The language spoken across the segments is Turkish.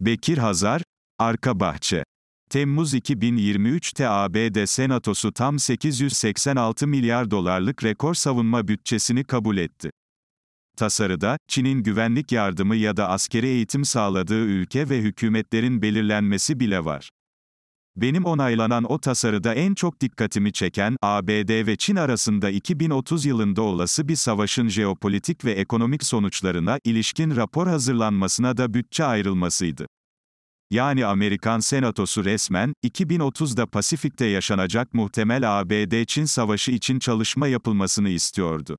Bekir Hazar, Arka Bahçe. Temmuz 2023'te ABD Senatosu tam 886 milyar dolarlık rekor savunma bütçesini kabul etti. Tasarıda, Çin'in güvenlik yardımı ya da askeri eğitim sağladığı ülke ve hükümetlerin belirlenmesi bile var. Benim onaylanan o tasarıda en çok dikkatimi çeken, ABD ve Çin arasında 2030 yılında olası bir savaşın jeopolitik ve ekonomik sonuçlarına ilişkin rapor hazırlanmasına da bütçe ayrılmasıydı. Yani Amerikan Senatosu resmen, 2030'da Pasifik'te yaşanacak muhtemel ABD-Çin savaşı için çalışma yapılmasını istiyordu.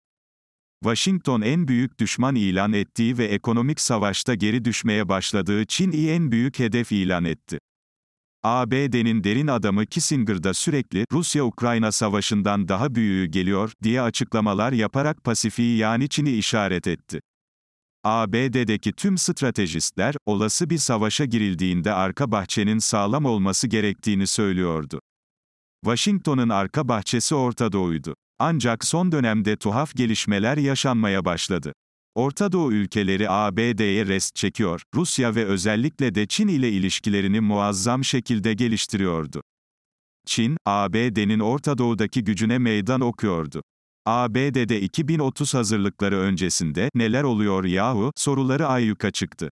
Washington en büyük düşman ilan ettiği ve ekonomik savaşta geri düşmeye başladığı Çin'i en büyük hedef ilan etti. ABD'nin derin adamı Kissinger'da sürekli Rusya-Ukrayna savaşından daha büyüğü geliyor diye açıklamalar yaparak Pasifik'i yani Çin'i işaret etti. ABD'deki tüm stratejistler, olası bir savaşa girildiğinde arka bahçenin sağlam olması gerektiğini söylüyordu. Washington'ın arka bahçesi Orta Doğu'ydu. Ancak son dönemde tuhaf gelişmeler yaşanmaya başladı. Orta Doğu ülkeleri ABD'ye rest çekiyor, Rusya ve özellikle de Çin ile ilişkilerini muazzam şekilde geliştiriyordu. Çin, ABD'nin Orta Doğu'daki gücüne meydan okuyordu. ABD'de 2030 hazırlıkları öncesinde neler oluyor yahu soruları ayyuka çıktı.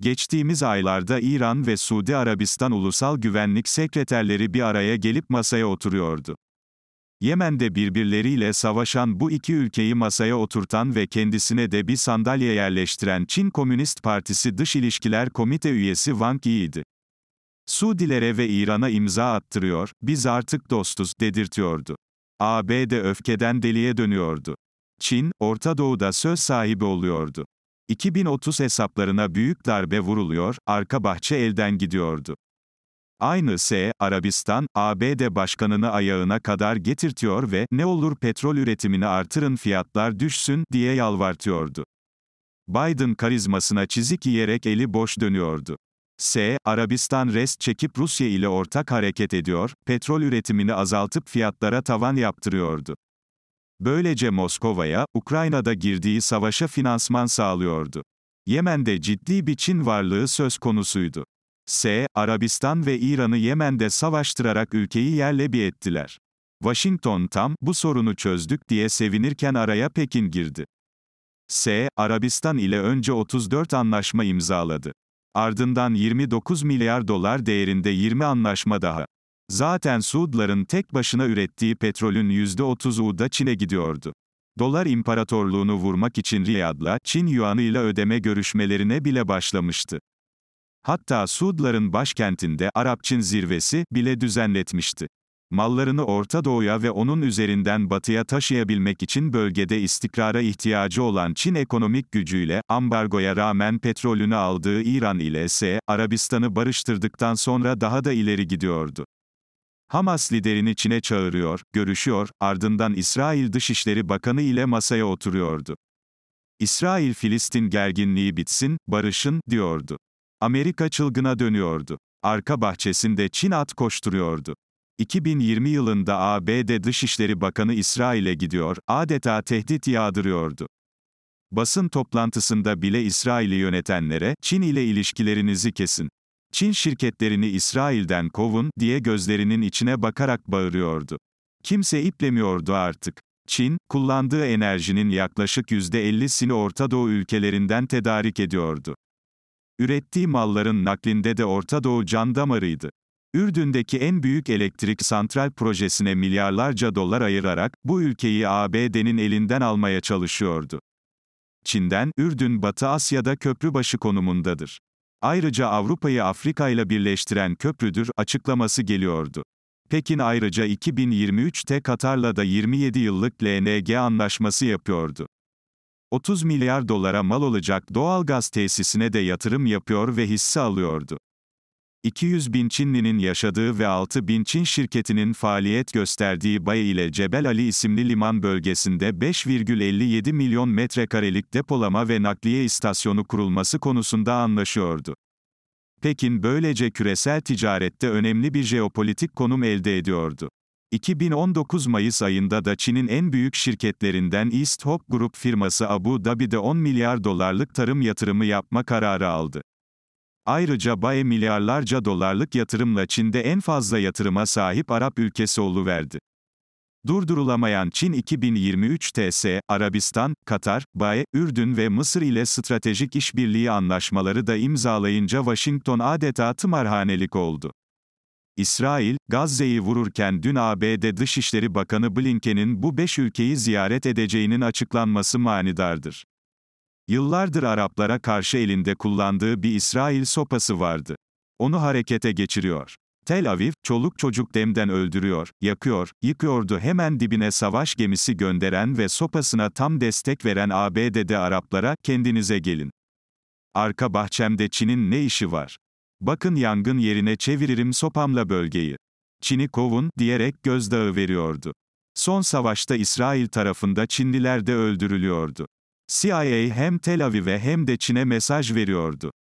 Geçtiğimiz aylarda İran ve Suudi Arabistan Ulusal Güvenlik Sekreterleri bir araya gelip masaya oturuyordu. Yemen'de birbirleriyle savaşan bu iki ülkeyi masaya oturtan ve kendisine de bir sandalye yerleştiren Çin Komünist Partisi Dış İlişkiler Komite üyesi Wang Yi'ydi. Suudilere ve İran'a imza attırıyor, biz artık dostuz, dedirtiyordu. ABD öfkeden deliye dönüyordu. Çin, Orta Doğu'da söz sahibi oluyordu. 2030 hesaplarına büyük darbe vuruluyor, arka bahçe elden gidiyordu. Aynı S, Arabistan, ABD başkanını ayağına kadar getirtiyor ve ne olur petrol üretimini artırın fiyatlar düşsün diye yalvartıyordu. Biden karizmasına çizik yiyerek eli boş dönüyordu. S. Arabistan rest çekip Rusya ile ortak hareket ediyor, petrol üretimini azaltıp fiyatlara tavan yaptırıyordu. Böylece Moskova'ya, Ukrayna'da girdiği savaşa finansman sağlıyordu. Yemen'de ciddi bir Çin varlığı söz konusuydu. S. Arabistan ve İran'ı Yemen'de savaştırarak ülkeyi yerle bir ettiler. Washington tam, bu sorunu çözdük diye sevinirken araya Pekin girdi. S. Arabistan ile önce 34 anlaşma imzaladı. Ardından 29 milyar dolar değerinde 20 anlaşma daha. Zaten Suudların tek başına ürettiği petrolün %30'u da Çin'e gidiyordu. Dolar imparatorluğunu vurmak için Riyad'la Çin yuanı ile ödeme görüşmelerine bile başlamıştı. Hatta Suudların başkentinde Arapçın zirvesi bile düzenletmişti. Mallarını Orta Doğu'ya ve onun üzerinden batıya taşıyabilmek için bölgede istikrara ihtiyacı olan Çin ekonomik gücüyle, ambargoya rağmen petrolünü aldığı İran ile ise, Arabistan'ı barıştırdıktan sonra daha da ileri gidiyordu. Hamas liderini Çin'e çağırıyor, görüşüyor, ardından İsrail Dışişleri Bakanı ile masaya oturuyordu. İsrail-Filistin gerginliği bitsin, barışın, diyordu. Amerika çılgına dönüyordu. Arka bahçesinde Çin at koşturuyordu. 2020 yılında ABD Dışişleri Bakanı İsrail'e gidiyor, adeta tehdit yağdırıyordu. Basın toplantısında bile İsrail'i yönetenlere, Çin ile ilişkilerinizi kesin. Çin şirketlerini İsrail'den kovun diye gözlerinin içine bakarak bağırıyordu. Kimse iplemiyordu artık. Çin, kullandığı enerjinin yaklaşık %50'sini Orta Doğu ülkelerinden tedarik ediyordu. Ürettiği malların naklinde de Orta Doğu can damarıydı. Ürdün'deki en büyük elektrik santral projesine milyarlarca dolar ayırarak bu ülkeyi ABD'nin elinden almaya çalışıyordu. Çin'den Ürdün Batı Asya'da köprübaşı konumundadır. Ayrıca Avrupa'yı Afrika ile birleştiren köprüdür açıklaması geliyordu. Pekin ayrıca 2023'te Katar'la da 27 yıllık LNG anlaşması yapıyordu. 30 milyar dolara mal olacak doğal gaz tesisine de yatırım yapıyor ve hisse alıyordu. 200 bin Çinlinin yaşadığı ve 6 bin Çin şirketinin faaliyet gösterdiği Bay ile Cebel Ali isimli liman bölgesinde 5,57 milyon metrekarelik depolama ve nakliye istasyonu kurulması konusunda anlaşıyordu. Pekin böylece küresel ticarette önemli bir jeopolitik konum elde ediyordu. 2019 Mayıs ayında da Çin'in en büyük şirketlerinden East Hope Group firması Abu Dhabi'de 10 milyar dolarlık tarım yatırımı yapma kararı aldı. Ayrıca BAE milyarlarca dolarlık yatırımla Çin'de en fazla yatırıma sahip Arap ülkesi oluverdi. Durdurulamayan Çin 2023 TS, Arabistan, Katar, BAE, Ürdün ve Mısır ile stratejik işbirliği anlaşmaları da imzalayınca Washington adeta tımarhanelik oldu. İsrail, Gazze'yi vururken dün ABD Dışişleri Bakanı Blinken'in bu beş ülkeyi ziyaret edeceğinin açıklanması manidardır. Yıllardır Araplara karşı elinde kullandığı bir İsrail sopası vardı. Onu harekete geçiriyor. Tel Aviv, çoluk çocuk demden öldürüyor, yakıyor, yıkıyordu hemen dibine savaş gemisi gönderen ve sopasına tam destek veren ABD'de Araplara, kendinize gelin. Arka bahçemde Çin'in ne işi var? Bakın yangın yerine çeviririm sopamla bölgeyi. Çin'i kovun, diyerek gözdağı veriyordu. Son savaşta İsrail tarafında Çinliler de öldürülüyordu. CIA hem Tel Aviv'e hem de Çin'e mesaj veriyordu.